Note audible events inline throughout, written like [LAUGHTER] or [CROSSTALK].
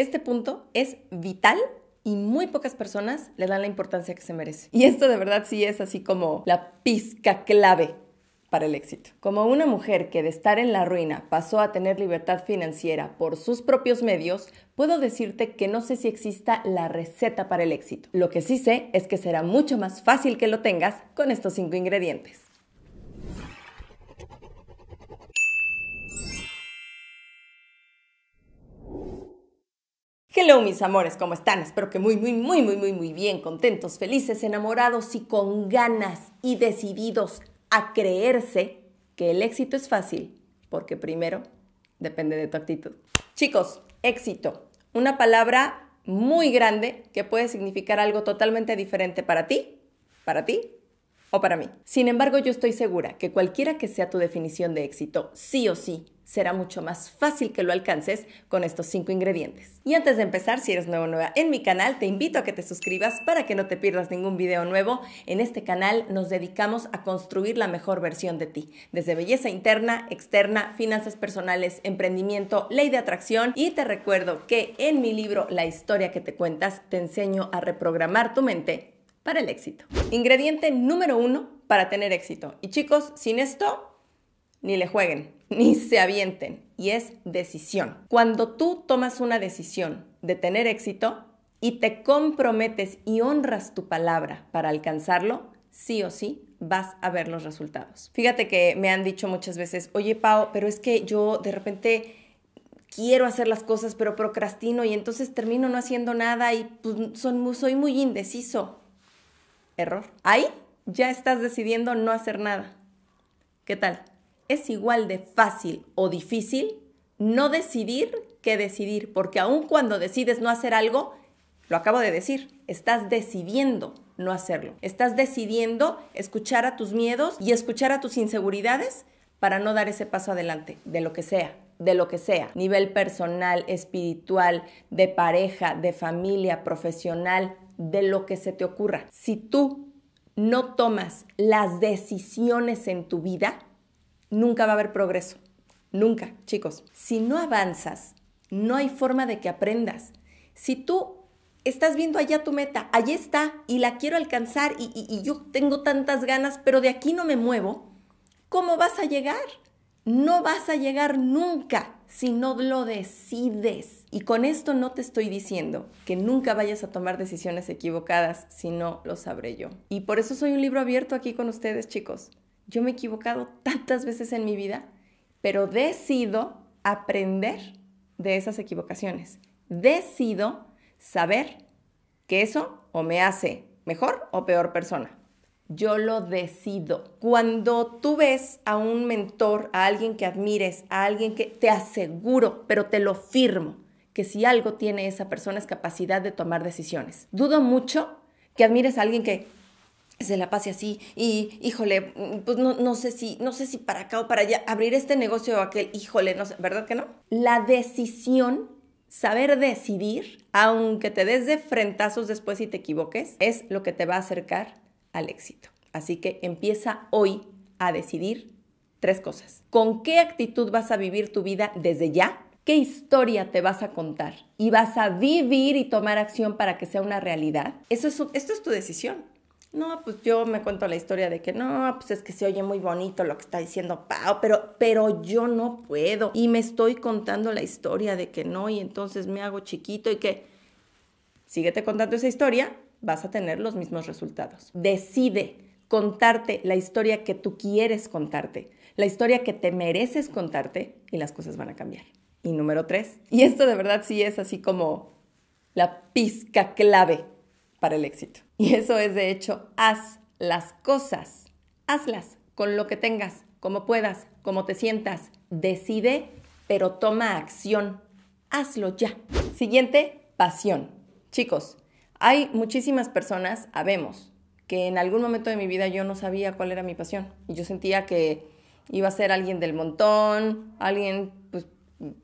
Este punto es vital y muy pocas personas le dan la importancia que se merece. Y esto de verdad sí es así como la pizca clave para el éxito. Como una mujer que de estar en la ruina pasó a tener libertad financiera por sus propios medios, puedo decirte que no sé si exista la receta para el éxito. Lo que sí sé es que será mucho más fácil que lo tengas con estos cinco ingredientes. Hello mis amores, ¿cómo están? Espero que muy, muy, muy, muy, muy, muy bien, contentos, felices, enamorados y con ganas y decididos a creerse que el éxito es fácil, porque primero depende de tu actitud. Chicos, éxito, una palabra muy grande que puede significar algo totalmente diferente para ti, para ti o para mí. Sin embargo, yo estoy segura que cualquiera que sea tu definición de éxito, sí o sí, será mucho más fácil que lo alcances con estos cinco ingredientes. Y antes de empezar, si eres nuevo o nueva en mi canal, te invito a que te suscribas para que no te pierdas ningún video nuevo. En este canal nos dedicamos a construir la mejor versión de ti, desde belleza interna, externa, finanzas personales, emprendimiento, ley de atracción y te recuerdo que en mi libro La historia que te cuentas te enseño a reprogramar tu mente el éxito. Ingrediente número uno para tener éxito. Y chicos, sin esto, ni le jueguen, [LAUGHS] ni se avienten. Y es decisión. Cuando tú tomas una decisión de tener éxito y te comprometes y honras tu palabra para alcanzarlo, sí o sí vas a ver los resultados. Fíjate que me han dicho muchas veces, oye Pau, pero es que yo de repente quiero hacer las cosas, pero procrastino y entonces termino no haciendo nada y pues, soy muy indeciso error. Ahí ya estás decidiendo no hacer nada. ¿Qué tal? Es igual de fácil o difícil no decidir que decidir, porque aun cuando decides no hacer algo, lo acabo de decir, estás decidiendo no hacerlo. Estás decidiendo escuchar a tus miedos y escuchar a tus inseguridades para no dar ese paso adelante, de lo que sea, de lo que sea, nivel personal, espiritual, de pareja, de familia, profesional, de lo que se te ocurra. Si tú no tomas las decisiones en tu vida, nunca va a haber progreso. Nunca, chicos. Si no avanzas, no hay forma de que aprendas. Si tú estás viendo allá tu meta, allí está, y la quiero alcanzar, y, y, yo tengo tantas ganas, pero de aquí no me muevo, ¿cómo vas a llegar? No vas a llegar nunca si no lo decides. Y con esto no te estoy diciendo que nunca vayas a tomar decisiones equivocadas, si no lo sabré yo. Y por eso soy un libro abierto aquí con ustedes, chicos. Yo me he equivocado tantas veces en mi vida, pero decido aprender de esas equivocaciones. Decido saber que eso o me hace mejor o peor persona. Yo lo decido. Cuando tú ves a un mentor, a alguien que admires, a alguien que te aseguro, pero te lo firmo, que si algo tiene esa persona es capacidad de tomar decisiones. Dudo mucho que admires a alguien que se la pase así y híjole, pues no, sé si, no sé si para acá o para allá, abrir este negocio o aquel, híjole, no sé, ¿verdad que no? La decisión, saber decidir, aunque te des de frentazos después y te equivoques, es lo que te va a acercar al éxito. Así que empieza hoy a decidir tres cosas. ¿Con qué actitud vas a vivir tu vida desde ya? ¿Qué historia te vas a contar? ¿Y vas a vivir y tomar acción para que sea una realidad? Eso es, esto es tu decisión. No, pues yo me cuento la historia de que no, pues es que se oye muy bonito lo que está diciendo Pau, pero, pero yo no puedo. Y me estoy contando la historia de que no, y entonces me hago chiquito y que síguete contando esa historia, vas a tener los mismos resultados. Decide contarte la historia que tú quieres contarte, la historia que te mereces contarte y las cosas van a cambiar. Y número tres, y esto de verdad sí es así como la pizca clave para el éxito. Y eso es de hecho, haz las cosas, hazlas con lo que tengas, como puedas, como te sientas, decide, pero toma acción, hazlo ya. Siguiente, pasión. Chicos, hay muchísimas personas, sabemos, que en algún momento de mi vida yo no sabía cuál era mi pasión y yo sentía que iba a ser alguien del montón, alguien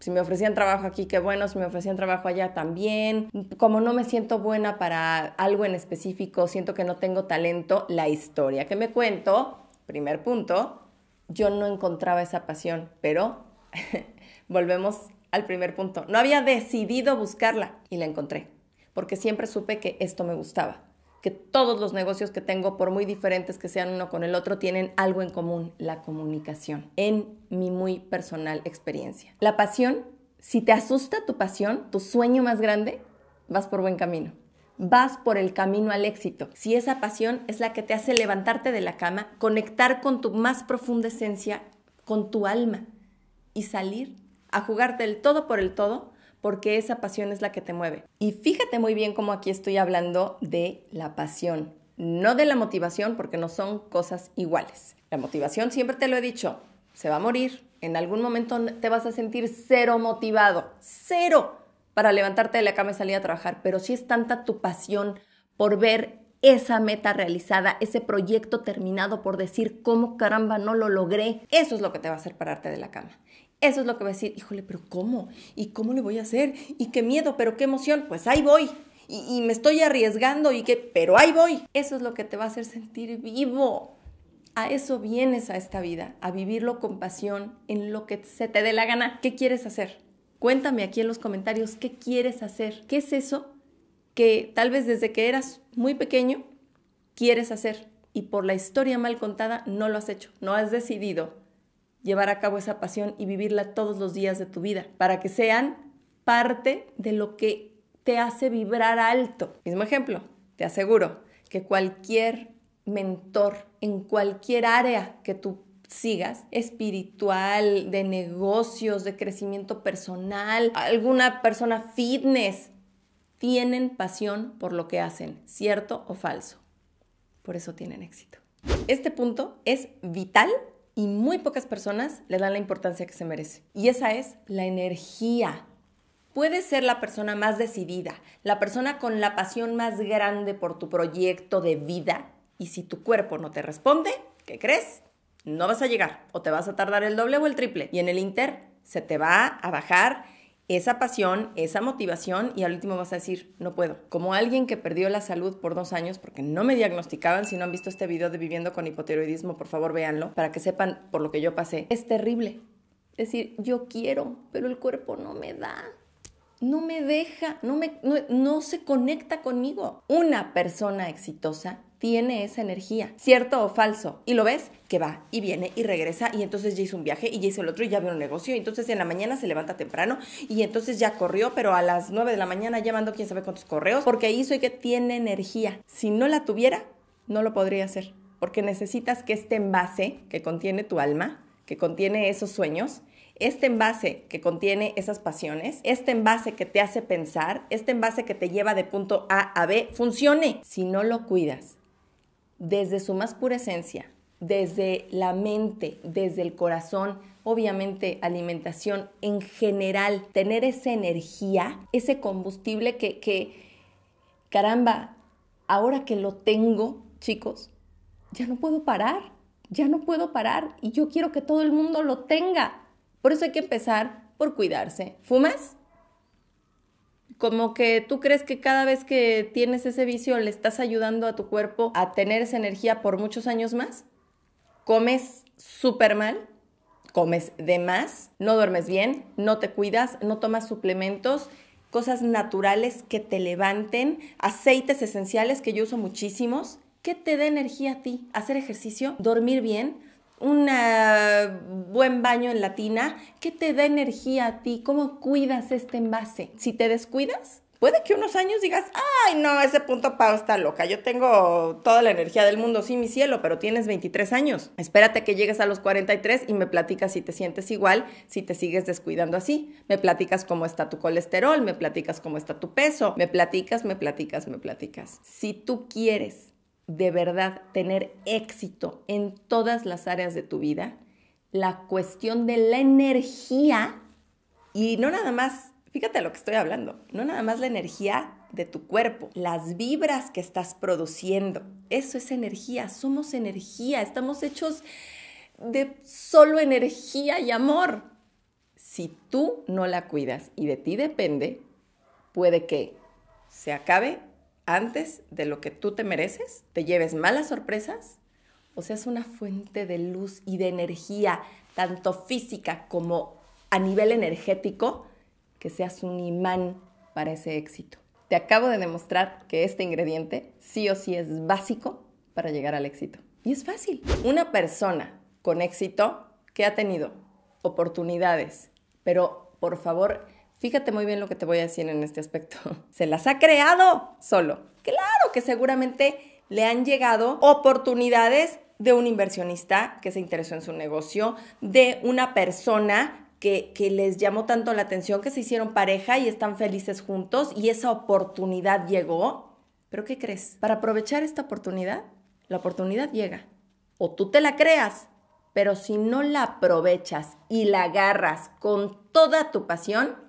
si me ofrecían trabajo aquí, qué bueno, si me ofrecían trabajo allá también. Como no me siento buena para algo en específico, siento que no tengo talento, la historia que me cuento, primer punto, yo no encontraba esa pasión, pero [LAUGHS] volvemos al primer punto. No había decidido buscarla y la encontré, porque siempre supe que esto me gustaba que todos los negocios que tengo, por muy diferentes que sean uno con el otro, tienen algo en común, la comunicación, en mi muy personal experiencia. La pasión, si te asusta tu pasión, tu sueño más grande, vas por buen camino vas por el camino al éxito. Si esa pasión es la que te hace levantarte de la cama, conectar con tu más profunda esencia, con tu alma y salir a jugarte el todo por el todo porque esa pasión es la que te mueve. Y fíjate muy bien cómo aquí estoy hablando de la pasión, no de la motivación, porque no son cosas iguales. La motivación, siempre te lo he dicho, se va a morir. En algún momento te vas a sentir cero motivado, cero para levantarte de la cama y salir a trabajar, pero si es tanta tu pasión por ver esa meta realizada, ese proyecto terminado por decir cómo caramba no lo logré, eso es lo que te va a hacer pararte de la cama. Eso es lo que va a decir, híjole, pero ¿cómo? ¿Y cómo le voy a hacer? ¿Y qué miedo? ¿Pero qué emoción? Pues ahí voy. Y, me estoy arriesgando y que, pero ahí voy. Eso es lo que te va a hacer sentir vivo. A eso vienes a esta vida, a vivirlo con pasión en lo que se te dé la gana. ¿Qué quieres hacer? Cuéntame aquí en los comentarios qué quieres hacer. ¿Qué es eso que tal vez desde que eras muy pequeño quieres hacer y por la historia mal contada no lo has hecho, no has decidido? llevar a cabo esa pasión y vivirla todos los días de tu vida, para que sean parte de lo que te hace vibrar alto. Mismo ejemplo, te aseguro que cualquier mentor en cualquier área que tú sigas, espiritual, de negocios, de crecimiento personal, alguna persona fitness, tienen pasión por lo que hacen, cierto o falso. Por eso tienen éxito. Este punto es vital y muy pocas personas le dan la importancia que se merece. Y esa es la energía. Puedes ser la persona más decidida, la persona con la pasión más grande por tu proyecto de vida y si tu cuerpo no te responde, ¿qué crees? No vas a llegar o te vas a tardar el doble o el triple y en el inter se te va a bajar esa pasión, esa motivación y al último vas a decir, no puedo. Como alguien que perdió la salud por dos años porque no me diagnosticaban, si no han visto este video de viviendo con hipotiroidismo, por favor véanlo, para que sepan por lo que yo pasé. Es terrible. Es decir, yo quiero, pero el cuerpo no me da no me deja, no, me, no, se conecta conmigo. Una persona exitosa tiene esa energía, cierto o falso. Y lo ves, que va y viene y regresa y entonces ya hizo un viaje y ya hizo el otro y ya vio un negocio y entonces en la mañana se levanta temprano y entonces ya corrió, pero a las 9 de la mañana ya mandó quién sabe cuántos correos porque hizo y que tiene energía. Si no la tuviera, no lo podría hacer porque necesitas que este envase que contiene tu alma, que contiene esos sueños, este envase que contiene esas pasiones, este envase que te hace pensar, este envase que te lleva de punto A a B, funcione si no lo cuidas desde su más pura esencia, desde la mente, desde el corazón, obviamente alimentación en general, tener esa energía, ese combustible que, que caramba, ahora que lo tengo, chicos, ya no puedo parar, ya no puedo parar y yo quiero que todo el mundo lo tenga. Por eso hay que empezar por cuidarse. ¿Fumas? Como que tú crees que cada vez que tienes ese vicio le estás ayudando a tu cuerpo a tener esa energía por muchos años más. Comes súper mal, comes de más, no duermes bien, no te cuidas, no tomas suplementos, cosas naturales que te levanten, aceites esenciales que yo uso muchísimos. ¿Qué te da energía a ti? ¿Hacer ejercicio? ¿Dormir bien? un buen baño en Latina, tina, ¿qué te da energía a ti? ¿Cómo cuidas este envase? Si te descuidas, puede que unos años digas, ay, no, ese punto pao está loca, yo tengo toda la energía del mundo, sí, mi cielo, pero tienes 23 años. Espérate que llegues a los 43 y me platicas si te sientes igual, si te sigues descuidando así. Me platicas cómo está tu colesterol, me platicas cómo está tu peso, me platicas, me platicas, me platicas. Si tú quieres de verdad tener éxito en todas las áreas de tu vida, la cuestión de la energía y no nada más, fíjate lo que estoy hablando, no nada más la energía de tu cuerpo, las vibras que estás produciendo, eso es energía, somos energía, estamos hechos de solo energía y amor. Si tú no la cuidas y de ti depende, puede que se acabe antes de lo que tú te mereces, te lleves malas sorpresas, o seas una fuente de luz y de energía, tanto física como a nivel energético, que seas un imán para ese éxito. Te acabo de demostrar que este ingrediente sí o sí es básico para llegar al éxito. Y es fácil. Una persona con éxito que ha tenido oportunidades, pero por favor, Fíjate muy bien lo que te voy a decir en este aspecto. [LAUGHS] Se las ha creado solo. Claro que seguramente le han llegado oportunidades de un inversionista que se interesó en su negocio, de una persona que, les llamó tanto la atención que se hicieron pareja y están felices juntos y esa oportunidad llegó. Pero ¿qué crees? Para aprovechar esta oportunidad, la oportunidad llega. O tú te la creas, pero si no la aprovechas y la agarras con toda tu pasión,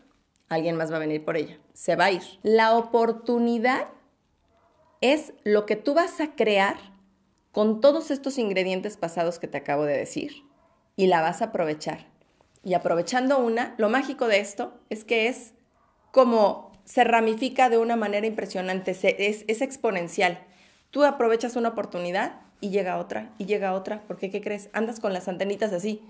alguien más va a venir por ella, se va a ir. La oportunidad es lo que tú vas a crear con todos estos ingredientes pasados que te acabo de decir y la vas a aprovechar. Y aprovechando una, lo mágico de esto es que es como se ramifica de una manera impresionante, es, es exponencial. Tú aprovechas una oportunidad y llega otra, y llega otra, porque ¿qué crees? Andas con las antenitas así,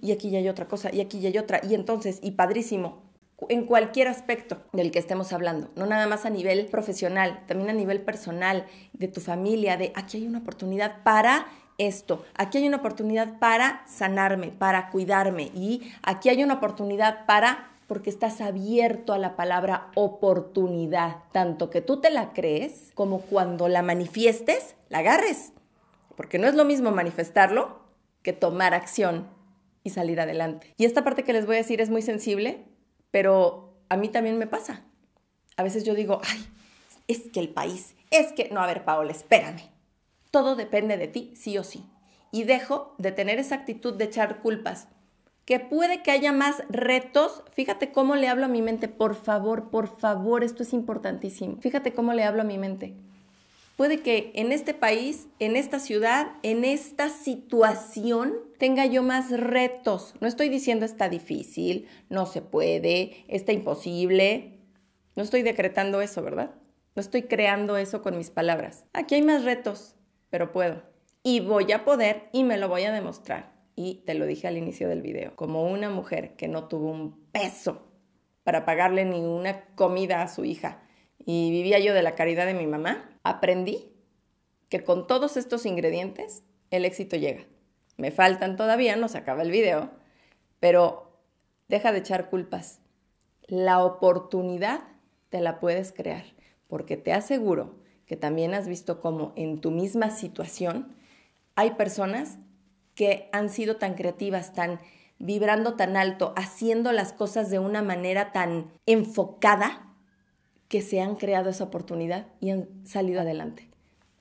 y aquí ya hay otra cosa, y aquí ya hay otra, y entonces, y padrísimo, en cualquier aspecto del que estemos hablando, no nada más a nivel profesional, también a nivel personal, de tu familia, de aquí hay una oportunidad para esto, aquí hay una oportunidad para sanarme, para cuidarme y aquí hay una oportunidad para porque estás abierto a la palabra oportunidad, tanto que tú te la crees como cuando la manifiestes, la agarres, porque no es lo mismo manifestarlo que tomar acción y salir adelante. Y esta parte que les voy a decir es muy sensible, pero a mí también me pasa. A veces yo digo, ay, es que el país, es que... No, a ver, Paola, espérame. Todo depende de ti, sí o sí. Y dejo de tener esa actitud de echar culpas. Que puede que haya más retos. Fíjate cómo le hablo a mi mente. Por favor, por favor, esto es importantísimo. Fíjate cómo le hablo a mi mente puede que en este país, en esta ciudad, en esta situación, tenga yo más retos. No estoy diciendo está difícil, no se puede, está imposible. No estoy decretando eso, ¿verdad? No estoy creando eso con mis palabras. Aquí hay más retos, pero puedo. Y voy a poder y me lo voy a demostrar. Y te lo dije al inicio del video, como una mujer que no tuvo un peso para pagarle ni una comida a su hija, y vivía yo de la caridad de mi mamá, aprendí que con todos estos ingredientes el éxito llega. Me faltan todavía, no se acaba el video, pero deja de echar culpas. La oportunidad te la puedes crear, porque te aseguro que también has visto cómo en tu misma situación hay personas que han sido tan creativas, tan vibrando tan alto, haciendo las cosas de una manera tan enfocada que se han creado esa oportunidad y han salido adelante.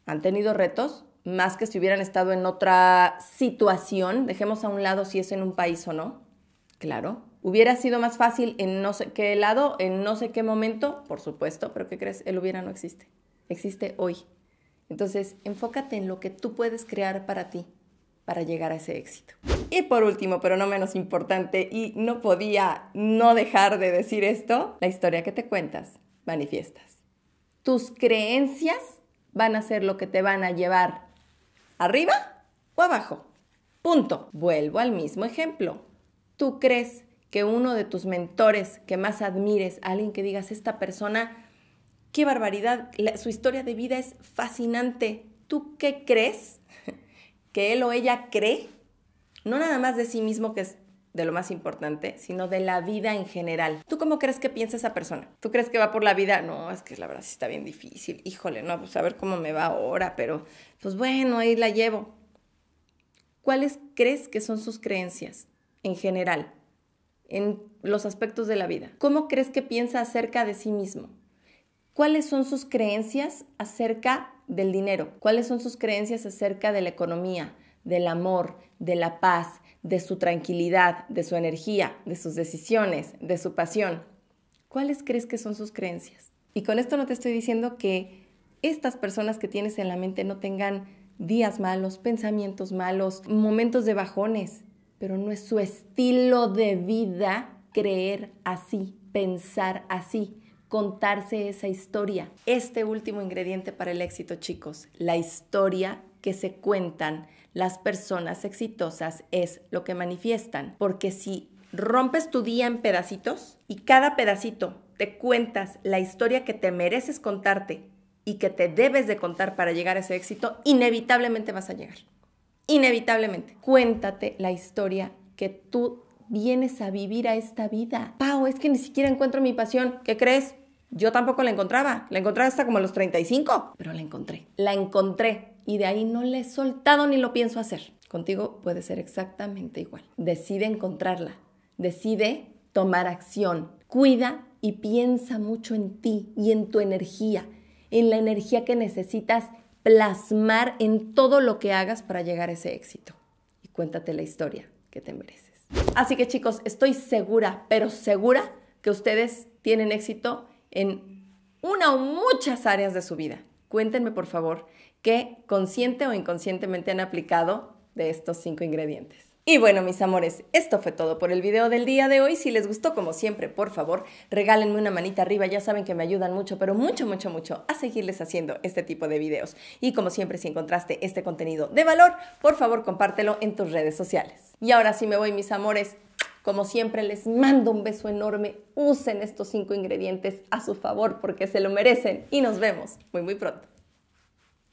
Han tenido retos, más que si hubieran estado en otra situación, dejemos a un lado si es en un país o no, claro. ¿Hubiera sido más fácil en no sé qué lado, en no sé qué momento? Por supuesto, pero ¿qué crees? El hubiera no existe, existe hoy. Entonces, enfócate en lo que tú puedes crear para ti, para llegar a ese éxito. Y por último, pero no menos importante, y no podía no dejar de decir esto, la historia que te cuentas manifiestas. Tus creencias van a ser lo que te van a llevar arriba o abajo. Punto. Vuelvo al mismo ejemplo. ¿Tú crees que uno de tus mentores que más admires, alguien que digas, esta persona, qué barbaridad, su historia de vida es fascinante? ¿Tú qué crees? [LAUGHS] ¿Que él o ella cree? No nada más de sí mismo que es de lo más importante, sino de la vida en general. ¿Tú cómo crees que piensa esa persona? ¿Tú crees que va por la vida? No, es que la verdad sí está bien difícil. Híjole, no, pues a ver cómo me va ahora, pero pues bueno, ahí la llevo. ¿Cuáles crees que son sus creencias en general, en los aspectos de la vida? ¿Cómo crees que piensa acerca de sí mismo? ¿Cuáles son sus creencias acerca del dinero? ¿Cuáles son sus creencias acerca de la economía? del amor, de la paz, de su tranquilidad, de su energía, de sus decisiones, de su pasión. ¿Cuáles crees que son sus creencias? Y con esto no te estoy diciendo que estas personas que tienes en la mente no tengan días malos, pensamientos malos, momentos de bajones, pero no es su estilo de vida creer así, pensar así, contarse esa historia. Este último ingrediente para el éxito, chicos, la historia que se cuentan las personas exitosas es lo que manifiestan. Porque si rompes tu día en pedacitos y cada pedacito te cuentas la historia que te mereces contarte y que te debes de contar para llegar a ese éxito, inevitablemente vas a llegar. Inevitablemente. Cuéntate la historia que tú vienes a vivir a esta vida. Pau, es que ni siquiera encuentro mi pasión. ¿Qué crees? Yo tampoco la encontraba. La encontraba hasta como a los 35, pero la encontré. La encontré y de ahí no le he soltado ni lo pienso hacer. Contigo puede ser exactamente igual. Decide encontrarla, decide tomar acción, cuida y piensa mucho en ti y en tu energía, en la energía que necesitas plasmar en todo lo que hagas para llegar a ese éxito. Y cuéntate la historia que te mereces. Así que chicos, estoy segura, pero segura que ustedes tienen éxito en una o muchas áreas de su vida. Cuéntenme, por favor, qué consciente o inconscientemente han aplicado de estos cinco ingredientes. Y bueno, mis amores, esto fue todo por el video del día de hoy. Si les gustó, como siempre, por favor, regálenme una manita arriba. Ya saben que me ayudan mucho, pero mucho, mucho, mucho a seguirles haciendo este tipo de videos. Y como siempre, si encontraste este contenido de valor, por favor, compártelo en tus redes sociales. Y ahora sí me voy, mis amores. Como siempre, les mando un beso enorme. Usen estos cinco ingredientes a su favor porque se lo merecen y nos vemos muy, muy pronto.